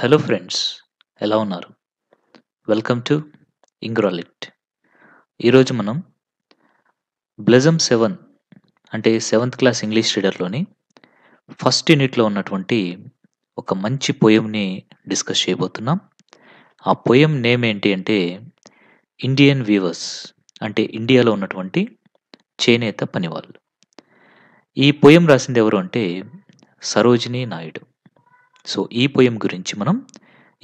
Hello friends ఎలా ఉన్నారు welcome to ఇంగ్రాలిట్ ఈరోజు మనం బ్లెజమ్ సెవెన్ అంటే సెవెంత్ క్లాస్ ఇంగ్లీష్ రీడర్లోని ఫస్ట్ యూనిట్లో ఉన్నటువంటి ఒక మంచి పోయంని డిస్కస్ చేయబోతున్నాం ఆ పోయం నేమ్ ఏంటి అంటే ఇండియన్ వీవర్స్ అంటే ఇండియాలో ఉన్నటువంటి చేనేత పనివాళ్ళు ఈ పోయం రాసింది ఎవరు అంటే సరోజిని నాయుడు సో ఈ పొయ్యం గురించి మనం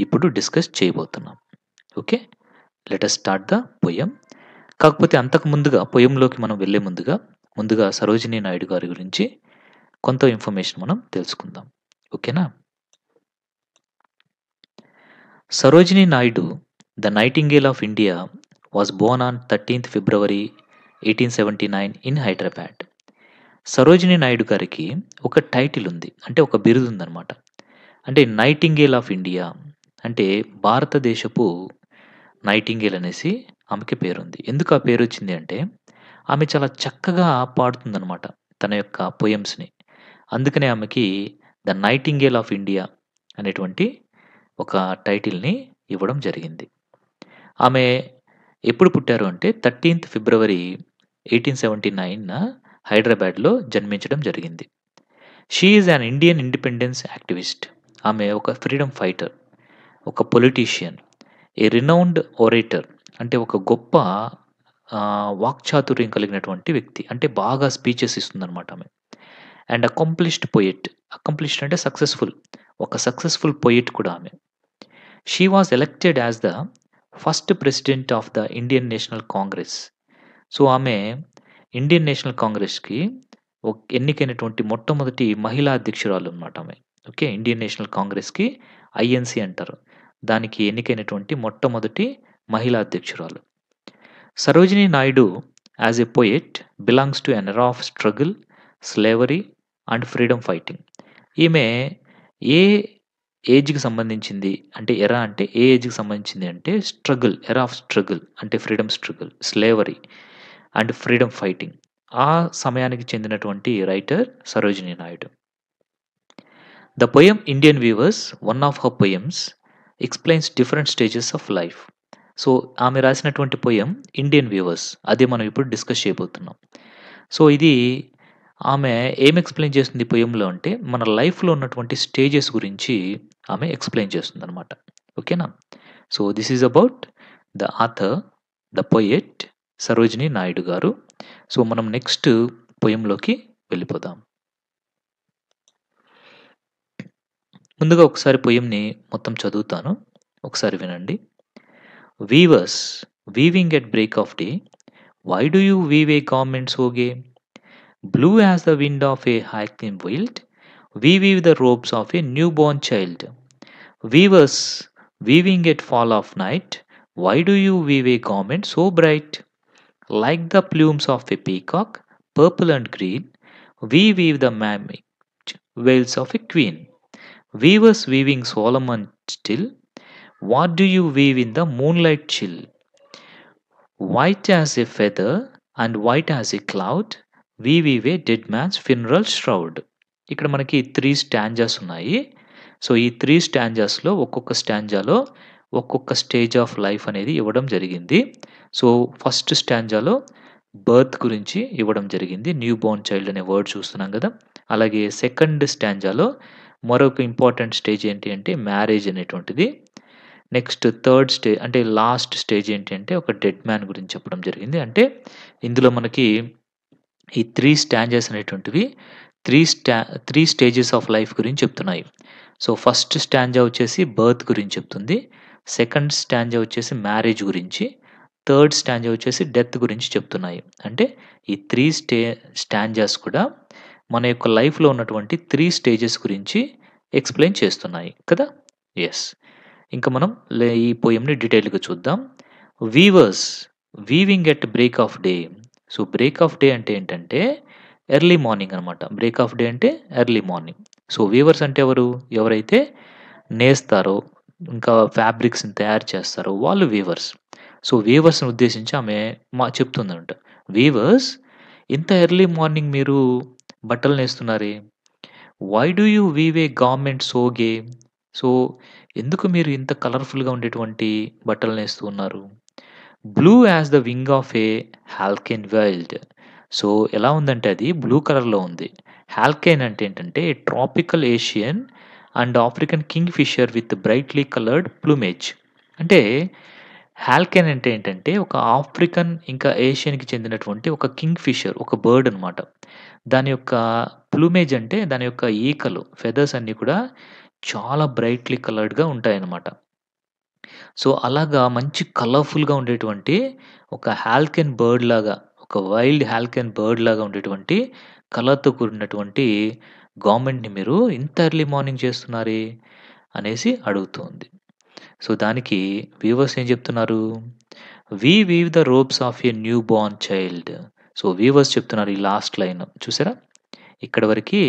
ఇప్పుడు డిస్కస్ చేయబోతున్నాం okay let us start the poem కాకపోతే అంతకు ముందుగా పొయ్యంలోకి మనం వెళ్ళే ముందుగా ముందుగా సరోజినీ నాయుడు గారి గురించి కొంత ఇన్ఫర్మేషన్ మనం తెలుసుకుందాం ఓకేనా Sarojini Naidu the nightingale of India was born on thirteenth February eighteen seventy nine in Hyderabad Sarojini Naidu గారికి ఒక టైటిల్ ఉంది అంటే ఒక బిరుదు ఉందన్నమాట అంటే నైటింగేల్ ఆఫ్ ఇండియా అంటే భారతదేశపు నైటింగేల్ అనేసి ఆమెకి పేరుంది ఎందుకు ఆ పేరు వచ్చింది అంటే ఆమె చాలా చక్కగా పాడుతుందనమాట తన యొక్క పొయమ్స్ని అందుకనే ఆమెకి ద నైటింగేల్ ఆఫ్ ఇండియా అనేటువంటి ఒక టైటిల్ని ఇవ్వడం జరిగింది ఆమె ఎప్పుడు పుట్టారు అంటే thirteenth February eighteen seventy nine హైదరాబాద్లో జన్మించడం జరిగింది she is an Indian independence activist ఆమె ఒక ఫ్రీడమ్ ఫైటర్ ఒక పొలిటీషియన్ ఏ రినౌండ్ ఒరేటర్ అంటే ఒక గొప్ప వాక్చాతుర్యం కలిగినటువంటి వ్యక్తి అంటే బాగా స్పీచెస్ ఇస్తుందన్నమాట ఆమె అండ్ అకంప్లిష్డ్ పోయిట్ అకంప్లిష్డ్ అంటే సక్సెస్ఫుల్ ఒక సక్సెస్ఫుల్ పొయెట్ కూడా ఆమె she was elected as the first president of the Indian National Congress so ఆమె ఇండియన్ నేషనల్ కాంగ్రెస్కి ఎన్నికైనటువంటి మొట్టమొదటి మహిళా అధ్యక్షురాలు అనమాట ఆమె ఓకే ఇండియన్ నేషనల్ కాంగ్రెస్కి ఐఎన్సి అంటారు దానికి ఎన్నికైనటువంటి మొట్టమొదటి మహిళా అధ్యక్షురాలు Sarojini Naidu as a poet belongs to an era of struggle slavery and freedom fighting ఈమె ఏ ఏజ్కి సంబంధించింది అంటే ఎరా అంటే ఏ ఏజ్కి సంబంధించింది అంటే స్ట్రగుల్ ఎరా ఆఫ్ స్ట్రగుల్ అంటే freedom struggle slavery and freedom fighting ఆ సమయానికి చెందినటువంటి writer Sarojini Naidu The poem Indian Weavers, one of her poems, explains different stages of life so ఆమె రాసినటువంటి పొయ్యం ఇండియన్ వ్యూవర్స్ అదే మనం ఇప్పుడు డిస్కస్ చేయబోతున్నాం సో ఇది ఆమె ఏం ఎక్స్ప్లెయిన్ చేస్తుంది పొయ్యంలో అంటే మన లైఫ్లో ఉన్నటువంటి స్టేజెస్ గురించి ఆమె ఎక్స్ప్లెయిన్ చేస్తుంది అనమాట ఓకేనా so this is about the author the poet Sarojini Naidu గారు సో మనం నెక్స్ట్ పొయ్యంలోకి వెళ్ళిపోదాం ముందుగా ఒకసారి పొయ్యంని మొత్తం చదువుతాను ఒకసారి వినండి weavers weaving at break of day why do you weave A oh ఓగే blue as the wind of A హ్యాక్లిన్ wild we weave the robes of a new Born child weavers weaving at fall of night why do you weave A comment so bright like the plumes of a peacock purple and green we weave the మ్యామిక్ వెయిల్స్ of a queen weavers weaving Solomon still what do you weave in the moon light chill white as a feather and white as a cloud we weave a dead man's funeral shroud ఇక్కడ మనకి three stanzas ఉన్నాయి so ఈ three స్టాంజాస్లో ఒక్కొక్క స్టాంజాలో ఒక్కొక్క stage of life అనేది ఇవ్వడం జరిగింది సో ఫస్ట్ స్టాంజాలో బర్త్ గురించి ఇవ్వడం జరిగింది న్యూ బోర్న్ చైల్డ్ అనే వర్డ్ చూస్తున్నాం కదా అలాగే సెకండ్ స్టాంజాలో మరొక ఇంపార్టెంట్ స్టేజ్ ఏంటి అంటే మ్యారేజ్ అనేటువంటిది నెక్స్ట్ థర్డ్ స్టేజ్ అంటే లాస్ట్ స్టేజ్ ఏంటి అంటే ఒక డెడ్ మ్యాన్ గురించి చెప్పడం జరిగింది అంటే ఇందులో మనకి ఈ త్రీ స్టాంజెస్ అనేటువంటివి త్రీ స్టా త్రీ స్టేజెస్ ఆఫ్ లైఫ్ గురించి చెప్తున్నాయి సో ఫస్ట్ స్టాంజా వచ్చేసి బర్త్ గురించి చెప్తుంది సెకండ్ స్టాంజా వచ్చేసి మ్యారేజ్ గురించి థర్డ్ స్టాంజా వచ్చేసి డెత్ గురించి చెప్తున్నాయి అంటే ఈ త్రీ స్టే స్టాంజాస్ కూడా మన యొక్క లైఫ్లో ఉన్నటువంటి త్రీ స్టేజెస్ గురించి ఎక్స్ప్లెయిన్ చేస్తున్నాయి కదా ఎస్ ఇంకా మనం లే ఈ పోయంని డీటెయిల్గా చూద్దాం weavers weaving at break of day so break of day అంటే ఏంటంటే ఎర్లీ మార్నింగ్ అనమాట బ్రేక్ ఆఫ్ డే అంటే ఎర్లీ మార్నింగ్ సో వీవర్స్ అంటే ఎవరు ఎవరైతే నేస్తారో ఇంకా ఫ్యాబ్రిక్స్ని తయారు చేస్తారో వాళ్ళు వీవర్స్ సో వీవర్స్ని ఉద్దేశించి ఆమె మా చెప్తుందంట వీవర్స్ ఇంత ఎర్లీ మార్నింగ్ మీరు బట్టలు నేస్తున్నారే why do you weave a garment so gay so ఎందుకు మీరు ఇంత కలర్ఫుల్గా ఉండేటువంటి బట్టలు నేస్తూ ఉన్నారు blue as the wing of a halcyon wild so ఎలా ఉందంటే అది బ్లూ కలర్లో ఉంది హాల్కెన్ అంటే ఏంటంటే tropical Asian and African king fissure with brightly coloured plumage అంటే హాల్కెన్ అంటే ఏంటంటే ఒక ఆఫ్రికన్ ఇంకా ఏషియన్కి చెందినటువంటి ఒక కింగ్ ఫిషర్ ఒక బర్డ్ అనమాట దాని యొక్క ప్లూమేజ్ అంటే దాని యొక్క ఈకలు ఫెదర్స్ అన్నీ కూడా చాలా బ్రైట్లీ కలర్డ్గా ఉంటాయన్నమాట సో అలాగా మంచి కలర్ఫుల్గా ఉండేటువంటి ఒక హాల్కెన్ బర్డ్ లాగా ఒక వైల్డ్ హాల్కెన్ బర్డ్ లాగా ఉండేటువంటి కలర్తో కూడినటువంటి గవర్నమెంట్ని మీరు ఇంత ఎర్లీ మార్నింగ్ చేస్తున్నారే అనేసి అడుగుతుంది సో దానికి వీవర్స్ ఏం చెప్తున్నారు we weave the robes of a new Born child so weavers చెప్తున్నారు ఈ లాస్ట్ లైన్ చూసారా ఇక్కడ వరకు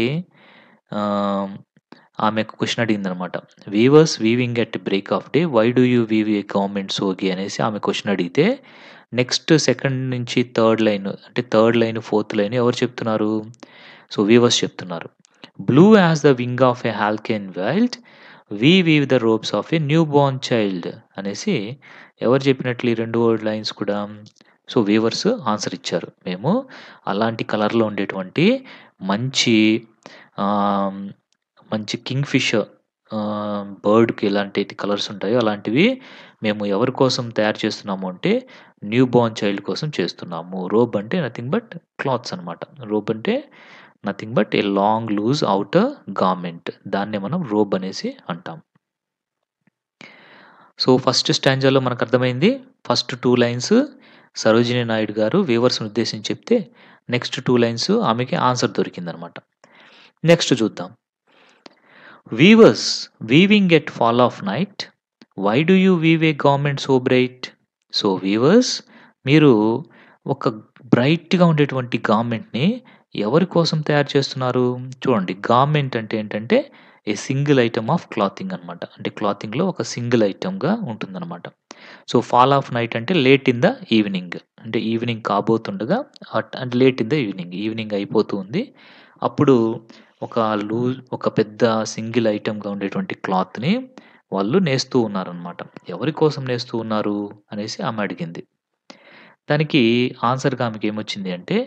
ఆమె క్వశ్చన్ అడిగింది అనమాట weavers weaving at break of day why do you weave a garment so gay అనేసి ఆమె క్వశ్చన్ అడిగితే నెక్స్ట్ సెకండ్ నుంచి థర్డ్ లైన్ అంటే థర్డ్ లైన్ ఫోర్త్ లైన్ ఎవరు చెప్తున్నారు సో వీవర్స్ చెప్తున్నారు blue as the wing of a halcyon wild we weave the robes of a new Born child అనేసి ఎవరు చెప్పినట్లు ఈ రెండు వర్డ్ లైన్స్ కూడా సో వీవర్స్ ఆన్సర్ ఇచ్చారు మేము అలాంటి కలర్లో ఉండేటువంటి మంచి మంచి కింగ్ ఫిషర్ బర్డ్కి ఎలాంటి కలర్స్ ఉంటాయో అలాంటివి మేము ఎవరి కోసం తయారు చేస్తున్నాము అంటే న్యూ బోర్న్ చైల్డ్ కోసం చేస్తున్నాము రోబ్ అంటే నథింగ్ బట్ క్లాత్స్ అనమాట రోబ్ అంటే nothing but a long loose outer garment దాన్నే మనం రోబ్ అనేసి అంటాం సో ఫస్ట్ స్టాంజాలో మనకు అర్థమైంది first two lines Sarojini Naidu గారు వ్యూవర్స్ని ఉద్దేశించి చెప్తే నెక్స్ట్ టూ లైన్స్ ఆమెకి ఆన్సర్ దొరికిందనమాట నెక్స్ట్ చూద్దాం weavers weaving at fall of night why do you weave a garment so bright so weavers మీరు ఒక బ్రైట్గా ఉండేటువంటి గవర్నమెంట్ని ఎవరి కోసం తయారు చేస్తున్నారు చూడండి గార్మెంట్ అంటే ఏంటంటే a single item of clothing అనమాట అంటే క్లాతింగ్లో ఒక సింగిల్ ఐటమ్గా ఉంటుందన్నమాట సో ఫాల్ ఆఫ్ నైట్ అంటే లేట్ ఇన్ ద ఈవినింగ్ అంటే ఈవినింగ్ కాబోతుండగా అంటే late in the evening evening అయిపోతూ ఉంది అప్పుడు ఒక లూజ్ ఒక పెద్ద సింగిల్ ఐటమ్గా ఉండేటువంటి క్లాత్ని వాళ్ళు నేస్తూ ఉన్నారనమాట ఎవరి కోసం నేస్తూ ఉన్నారు అనేసి ఆమె అడిగింది దానికి ఆన్సర్గా ఆమెకి ఏమొచ్చింది అంటే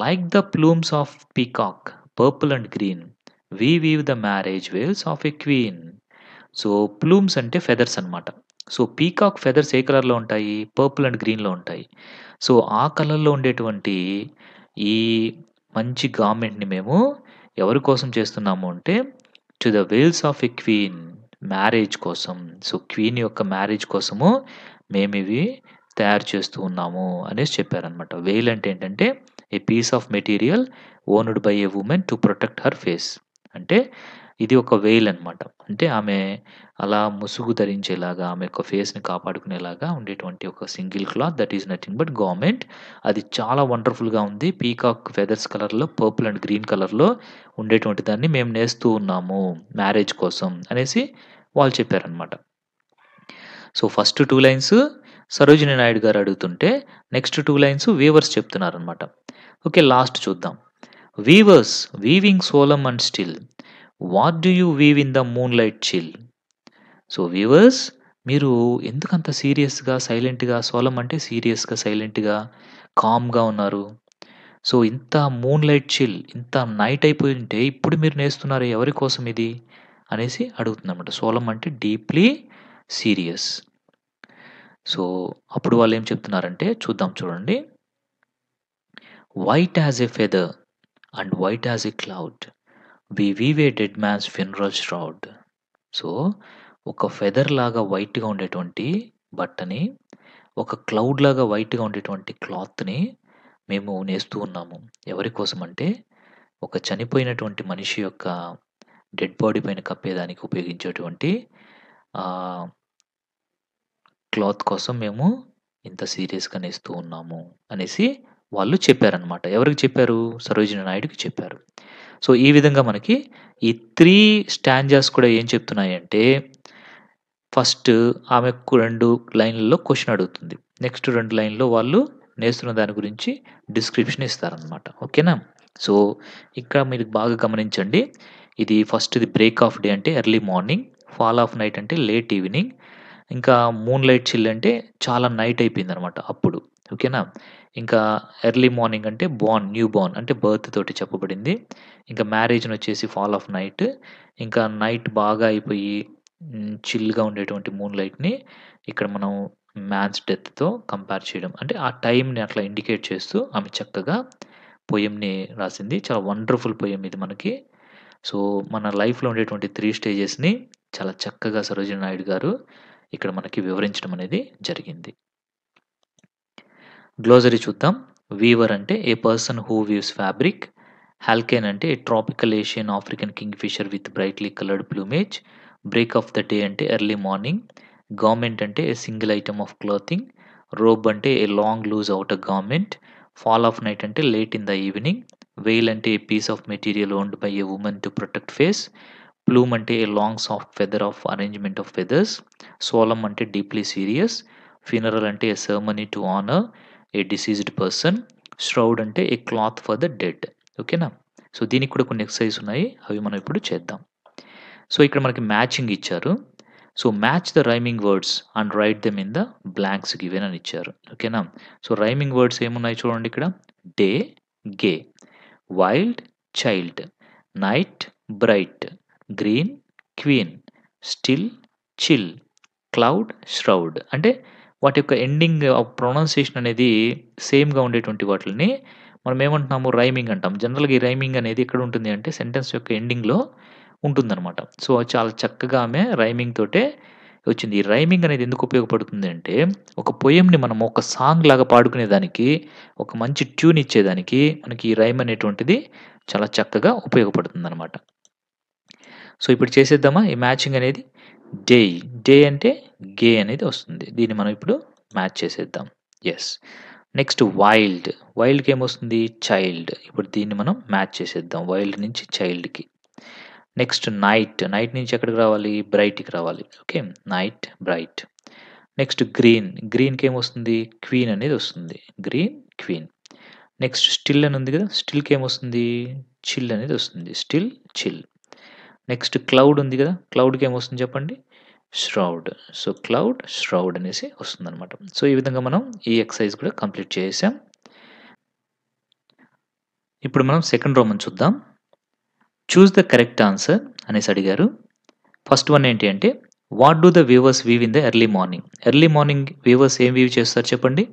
like the plumes of peacock purple and green we weave the marriage veils of a queen so plumes అంటే ఫెదర్స్ అనమాట సో పీకాక్ ఫెదర్స్ ఏ కలర్లో ఉంటాయి పర్పుల్ అండ్ గ్రీన్లో ఉంటాయి సో ఆ కలర్లో ఉండేటువంటి ఈ మంచి గార్మెంట్ని మేము ఎవరి కోసం చేస్తున్నాము అంటే to the veils of a queen marriage కోసం సో క్వీన్ యొక్క మ్యారేజ్ కోసము మేము ఇవి తయారు చేస్తూ ఉన్నాము అనేసి చెప్పారనమాట వేల్ అంటే ఏంటంటే a piece of material owned by a woman to protect her face అంటే ఇది ఒక వెయిల్ అనమాట అంటే ఆమె అలా ముసుగు ధరించేలాగా ఆమె యొక్క ఫేస్ని కాపాడుకునేలాగా ఉండేటువంటి ఒక single cloth that is nothing but garment అది చాలా వండర్ఫుల్గా ఉంది పీకాక్ ఫెదర్స్ కలర్లో పర్పుల్ అండ్ గ్రీన్ కలర్లో ఉండేటువంటి దాన్ని మేము నేస్తూ ఉన్నాము మ్యారేజ్ కోసం అనేసి వాళ్ళు చెప్పారనమాట so first two lines Sarojini Naidu గారు అడుగుతుంటే నెక్స్ట్ టూ లైన్స్ వీవర్స్ చెప్తున్నారు అనమాట ఓకే లాస్ట్ చూద్దాం weavers weaving solemn and still what do you weave in the moon light chill so weavers మీరు ఎందుకంత సీరియస్గా సైలెంట్గా సోలం అంటే సీరియస్గా సైలెంట్గా కామ్గా ఉన్నారు సో ఇంత మూన్ లైట్ చిల్ ఇంత నైట్ అయిపోయి ఉంటే ఇప్పుడు మీరు నేస్తున్నారు ఎవరి కోసం ఇది అనేసి అడుగుతుందన్నమాట సోలం అంటే డీప్లీ సీరియస్ సో అప్పుడు వాళ్ళు ఏం చెప్తున్నారంటే చూద్దాం చూడండి white as a feather and white as a cloud we a dead man's funeral shroud so ఒక ఫెదర్ లాగా వైట్గా ఉండేటువంటి బట్టని ఒక క్లౌడ్ లాగా వైట్గా ఉండేటువంటి క్లాత్ని మేము నేస్తూ ఉన్నాము ఎవరి కోసం అంటే ఒక చనిపోయినటువంటి మనిషి యొక్క డెడ్ బాడీ పైన కప్పేదానికి ఉపయోగించేటువంటి క్లాత్ కోసం మేము ఇంత సీరియస్గా నేస్తూ ఉన్నాము అనేసి వాళ్ళు చెప్పారనమాట ఎవరికి చెప్పారు సరోజిని నాయుడికి చెప్పారు సో ఈ విధంగా మనకి ఈ త్రీ స్టాంజాస్ కూడా ఏం చెప్తున్నాయంటే ఫస్ట్ ఆమెకు రెండు లైన్లలో క్వశ్చన్ అడుగుతుంది నెక్స్ట్ రెండు లైన్లో వాళ్ళు నేస్తున్న దాని గురించి డిస్క్రిప్షన్ ఇస్తారనమాట ఓకేనా సో ఇక్కడ మీరు బాగా గమనించండి ఇది ఫస్ట్ది బ్రేక్ ఆఫ్ డే అంటే early morning fall of night అంటే లేట్ ఈవినింగ్ ఇంకా మూన్ లైట్ చిల్ అంటే చాలా నైట్ అయిపోయింది అనమాట అప్పుడు ఓకేనా ఇంకా ఎర్లీ మార్నింగ్ అంటే బోర్న్ న్యూ బోర్న్ అంటే బర్త్ తోటి చెప్పబడింది ఇంకా మ్యారేజ్ని వచ్చేసి ఫాల్ ఆఫ్ నైట్ ఇంకా నైట్ బాగా అయిపోయి చిల్గా ఉండేటువంటి మూన్ లైట్ని ఇక్కడ మనం మ్యాన్స్ డెత్తో కంపేర్ చేయడం అంటే ఆ టైంని అట్లా ఇండికేట్ చేస్తూ ఆమె చక్కగా పొయ్యంని రాసింది చాలా వండర్ఫుల్ పొయ్యం ఇది మనకి సో మన లైఫ్లో ఉండేటువంటి త్రీ స్టేజెస్ని చాలా చక్కగా సరోజినాయుడు నాయుడు గారు ఇక్కడ మనకి వివరించడం అనేది జరిగింది గ్లోజరీ చూద్దాం వీవర్ అంటే a person who weaves fabric halcyon అంటే tropical Asian African king fissure with brightly coloured plumage break of the day అంటే ఎర్లీ మార్నింగ్ గవర్నమెంట్ అంటే a single item of clothing robe అంటే a long loose outer garment fall of night అంటే late in the evening veil అంటే a piece of material owned by a woman to protect face plume అంటే a long soft feather of arrangement of feathers solemn అంటే deeply serious funeral అంటే a ceremony to honour a deceased person shroud అంటే a cloth for the dead ఓకేనా so దీనికి కూడా కొన్ని exercise ఉన్నాయి అవి మనం ఇప్పుడు చేద్దాం సో ఇక్కడ మనకి మ్యాచింగ్ ఇచ్చారు so match the rhyming words and write them in the blanks given అని ఇచ్చారు ఓకేనా సో రైమింగ్ వర్డ్స్ ఏమున్నాయి చూడండి ఇక్కడ day gay wild child night bright green queen still chill cloud shroud అంటే వాటి యొక్క ఎండింగ్ ప్రొనౌన్సియేషన్ అనేది సేమ్గా ఉండేటువంటి వాటిని మనం ఏమంటున్నాము రైమింగ్ అంటాం జనరల్గా ఈ రైమింగ్ అనేది ఎక్కడ ఉంటుంది అంటే సెంటెన్స్ యొక్క ఎండింగ్లో ఉంటుందన్నమాట సో చాలా చక్కగా ఆమె రైమింగ్ తోటే వచ్చింది ఈ రైమింగ్ అనేది ఎందుకు ఉపయోగపడుతుంది అంటే ఒక పొయ్యంని మనం ఒక సాంగ్ లాగా పాడుకునేదానికి ఒక మంచి ట్యూన్ ఇచ్చేదానికి మనకి ఈ రైమ్ అనేటువంటిది చాలా చక్కగా ఉపయోగపడుతుంది అనమాట సో ఇప్పుడు చేసేద్దామా ఈ మ్యాచింగ్ అనేది డే డే అంటే గే అనేది వస్తుంది దీన్ని మనం ఇప్పుడు మ్యాచ్ చేసేద్దాం ఎస్ నెక్స్ట్ వైల్డ్ వైల్డ్కి ఏమొస్తుంది చైల్డ్ ఇప్పుడు దీన్ని మనం మ్యాచ్ చేసేద్దాం వైల్డ్ నుంచి చైల్డ్కి నెక్స్ట్ నైట్ నైట్ నుంచి ఎక్కడికి రావాలి బ్రైట్కి రావాలి okay night bright next green గ్రీన్కి ఏమొస్తుంది క్వీన్ అనేది వస్తుంది గ్రీన్ క్వీన్ నెక్స్ట్ స్టిల్ అని ఉంది కదా స్టిల్కి ఏమొస్తుంది చిల్ అనేది వస్తుంది స్టిల్ చిల్ నెక్స్ట్ క్లౌడ్ ఉంది కదా క్లౌడ్కి ఏమొస్తుంది చెప్పండి ష్రౌడ్ సో క్లౌడ్ ష్రౌడ్ అనేసి వస్తుందన్నమాట సో ఈ విధంగా మనం ఈ ఎక్సర్సైజ్ కూడా కంప్లీట్ చేసాం ఇప్పుడు మనం సెకండ్ రోమన్ చూద్దాం చూస్ ద కరెక్ట్ ఆన్సర్ అనేసి అడిగారు ఫస్ట్ వన్ ఏంటి అంటే what do the weavers weave in the early morning early morning weavers ఏం వీవ్ చేస్తారు చెప్పండి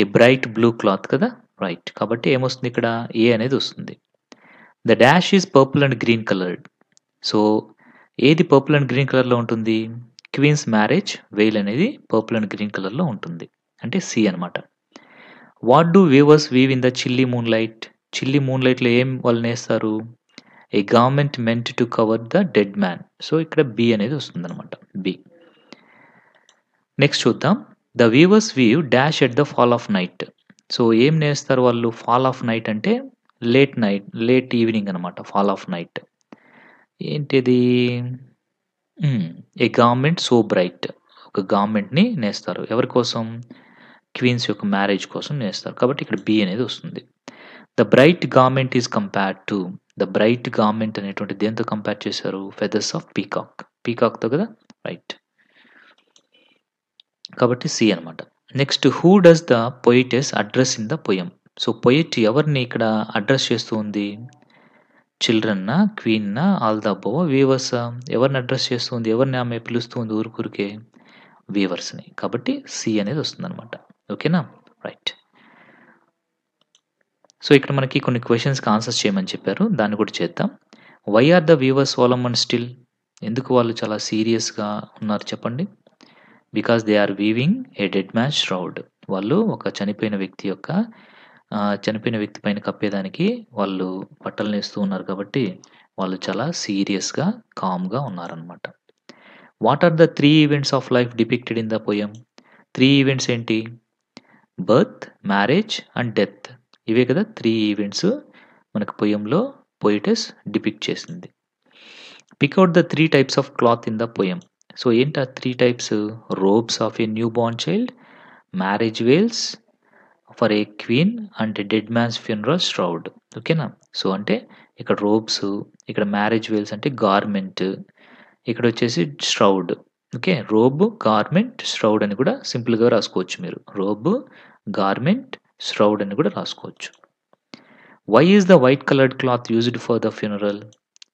ఏ బ్రైట్ బ్లూ క్లాత్ కదా రైట్ కాబట్టి ఏమొస్తుంది ఇక్కడ ఏ అనేది వస్తుంది the dash is purple and green coloured so ఏది పర్పుల్ అండ్ గ్రీన్ కలర్లో ఉంటుంది క్వీన్స్ మ్యారేజ్ వెయిల్ అనేది పర్పుల్ అండ్ గ్రీన్ కలర్లో ఉంటుంది అంటే సి అనమాట what do weavers weave in the chilly moonlight chilly మూన్ లైట్లో ఏం వాళ్ళు నేస్తారు a garment to cover the dead man so ఇక్కడ బి అనేది వస్తుంది అనమాట బి నెక్స్ట్ చూద్దాం the weavers weave dash at the fall of night so ఏం నేస్తారు వాళ్ళు ఫాల్ ఆఫ్ నైట్ అంటే లేట్ నైట్ లేట్ ఈవినింగ్ అనమాట ఫాల్ ఆఫ్ నైట్ ఏంటిది ఏ గార్మెంట్ సో బ్రైట్ ఒక గార్మెంట్ని నేస్తారు ఎవరి కోసం క్వీన్స్ యొక్క మ్యారేజ్ కోసం నేస్తారు కాబట్టి ఇక్కడ బి అనేది వస్తుంది the bright garment is compared to the bright garment అనేటువంటి దేంతో కంపేర్ చేశారు ఫెదర్స్ ఆఫ్ పీకాక్ పీకాక్తో కదా రైట్ కాబట్టి సి అనమాట next who does the poetess address in the poem so poet ఎవరిని ఇక్కడ అడ్రస్ చేస్తూ ఉంది? చిల్డ్రన్నా? క్వీన్నా? All the above? వీవర్స్ ఎవరిని అడ్రస్ చేస్తుంది? ఎవరిని ఆమె పిలుస్తుంది ఊరు ఊరికూరికే? వీవర్స్‌ని. కాబట్టి సి అనేది అనమాట ఓకేనా? రైట్. సో, ఇక్కడ మనకి కొన్ని క్వశ్చన్స్కి ఆన్సర్స్ చేయమని చెప్పారు. దాన్ని కూడా చేద్దాం. Why are the weavers solemn still? ఎందుకు వాళ్ళు చాలా సీరియస్‌గా ఉన్నారు చెప్పండి? Because they are weaving a dead man's shroud వాళ్ళు ఒక చనిపోయిన వ్యక్తి యొక్క చనిపోయిన వ్యక్తి పైన కప్పేదానికి వాళ్ళు బట్టలు నేస్తూ ఉన్నారు కాబట్టి వాళ్ళు చాలా సీరియస్గా కామ్గా ఉన్నారనమాట what are the three events of life depicted in the poem three events ఏంటి బర్త్ మ్యారేజ్ అండ్ డెత్ ఇవే కదా త్రీ ఈవెంట్స్ మనకు పొయ్యంలో పోయిటెస్ డిపిక్ట్ చేసింది pick out the three types of cloth in the poem so ఏంటి ఆ three types robes of a new Born child marriage veils for a queen అంటే dead man's funeral shroud ఓకేనా so అంటే ఇక్కడ robes ఇక్కడ marriage Wales అంటే garment ఇక్కడ వచ్చేసి shroud okay robe garment shroud అని కూడా సింపుల్గా రాసుకోవచ్చు మీరు రోబ్ గార్మెంట్ స్ట్రౌడ్ అని కూడా రాసుకోవచ్చు why is the white coloured cloth used for the funeral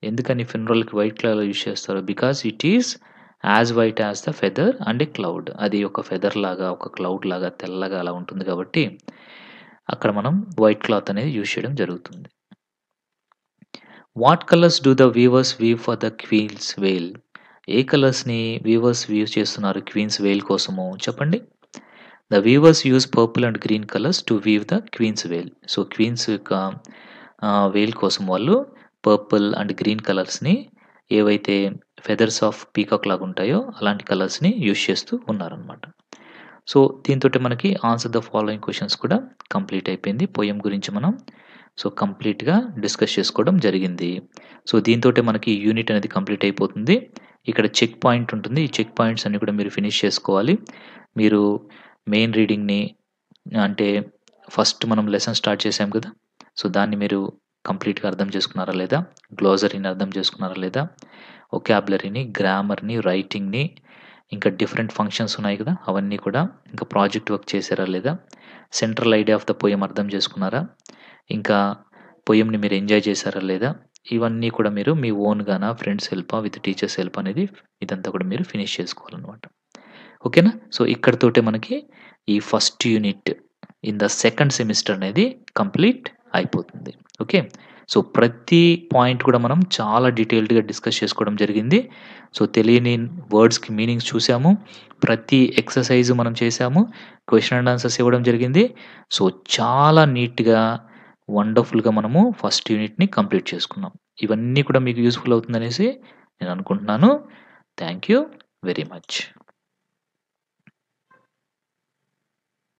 ఎందుకని ఫ్యూనరల్కి వైట్ కలర్ యూజ్ చేస్తారు because it is as white as the feather and a cloud అది ఒక ఫెదర్ లాగా ఒక క్లౌడ్ లాగా తెల్లగా అలా ఉంటుంది కాబట్టి అక్కడ మనం వైట్ క్లాత్ అనేది యూజ్ చేయడం జరుగుతుంది what colours do the weavers weave for the queen's veil ఏ కలర్స్ని వీవర్స్ వీవ్ చేస్తున్నారు క్వీన్స్ వేల్ కోసము చెప్పండి the weavers use purple and green colours to weave the queen's veil so queen's యొక్క veil కోసం వాళ్ళు పర్పుల్ అండ్ గ్రీన్ కలర్స్ని ఏవైతే feathers of peacock లాగా ఉంటాయో అలాంటి కలర్స్ని యూజ్ చేస్తూ ఉన్నారనమాట సో దీంతో మనకి ఆన్సర్ ద ఫాలోయింగ్ క్వశ్చన్స్ కూడా కంప్లీట్ అయిపోయింది పొయ్యం గురించి మనం సో కంప్లీట్గా డిస్కస్ చేసుకోవడం జరిగింది సో దీంతో మనకి యూనిట్ అనేది కంప్లీట్ అయిపోతుంది ఇక్కడ చెక్ పాయింట్ ఉంటుంది ఈ చెక్ పాయింట్స్ అన్ని కూడా మీరు ఫినిష్ చేసుకోవాలి మీరు మెయిన్ రీడింగ్ని అంటే ఫస్ట్ మనం లెసన్ స్టార్ట్ చేసాం కదా సో దాన్ని మీరు కంప్లీట్గా అర్థం చేసుకున్నారా లేదా గ్లోజరీని అర్థం చేసుకున్నారా లేదా ఒకాబులరీని గ్రామర్ని రైటింగ్ని ఇంకా డిఫరెంట్ ఫంక్షన్స్ ఉన్నాయి కదా అవన్నీ కూడా ఇంకా ప్రాజెక్ట్ వర్క్ చేశారా లేదా central idea of the poem అర్థం చేసుకున్నారా ఇంకా పొయ్యంని మీరు ఎంజాయ్ చేశారా లేదా ఇవన్నీ కూడా మీరు మీ ఓన్గానా friends help with teachers help అనేది ఇదంతా కూడా మీరు ఫినిష్ చేసుకోవాలన్నమాట ఓకేనా సో ఇక్కడతోటే మనకి ఈ first unit in the second semester అనేది కంప్లీట్ అయిపోతుంది ఓకే సో ప్రతి పాయింట్ కూడా మనం చాలా డీటెయిల్డ్గా డిస్కస్ చేసుకోవడం జరిగింది సో తెలియని వర్డ్స్కి మీనింగ్స్ చూసాము ప్రతి ఎక్సర్సైజ్ మనం చేసాము క్వశ్చన్ అండ్ ఆన్సర్స్ ఇవ్వడం జరిగింది సో చాలా నీట్గా వండర్ఫుల్గా మనము ఫస్ట్ యూనిట్ని కంప్లీట్ చేసుకున్నాం ఇవన్నీ కూడా మీకు యూస్ఫుల్ అవుతుందనేసి నేను అనుకుంటున్నాను థ్యాంక్ యూ వెరీ మచ్